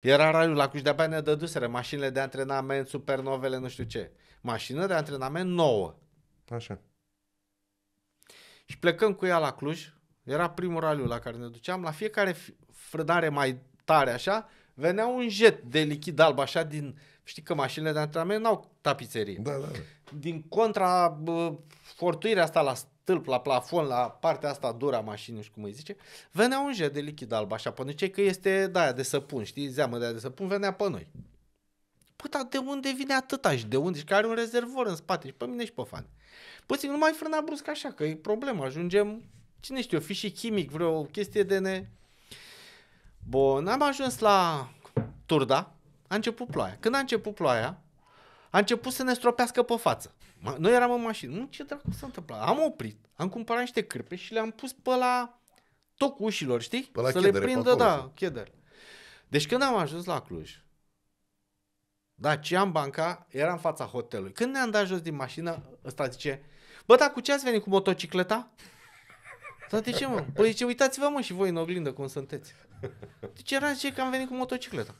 Era raiul la Cluj, de-abia ne dăduseră mașinile de antrenament, supernovele, nu știu ce. Mașină de antrenament nouă. Așa. Și plecăm cu ea la Cluj, era primul raliu la care ne duceam, la fiecare frânare mai tare așa, venea un jet de lichid alb așa din, știi că mașinile de antrenament n-au tapiserie. Da, da, da. Din contra bă, fortuirea asta la stâlp, la plafon, la partea asta dura a mașinii și cum îi zice, venea un jet de lichid alb, așa, pe noi, că este de aia de săpun, știi, zeamă de aia de săpun, venea pe noi. Păi, dar de unde vine atâta și de unde? Și că are un rezervor în spate și pe mine și pe fan. Păi nu mai frâna brusc așa, că e problemă, ajungem, cine știu, fi și chimic, vreo chestie de ne... Bun, am ajuns la Turda, a început ploaia. Când a început ploaia, a început să ne stropească pe față. Noi eram în mașină. Nu, ce dracu s-a întâmplat? Am oprit, am cumpărat niște cârpe și le-am pus pe la tocul ușilor, știi? Pe la să chedere, le prindă, acolo, da, chedere. Deci când am ajuns la Cluj, da, ce am banca, era în fața hotelului. Când ne-am dat jos din mașină, ăsta zice, bă, dar cu ce ați venit cu motocicleta? Dar de ce, mă? Păi zice, uitați-vă, mă, și voi în oglindă cum sunteți. Deci era, zice, că am venit cu motocicleta.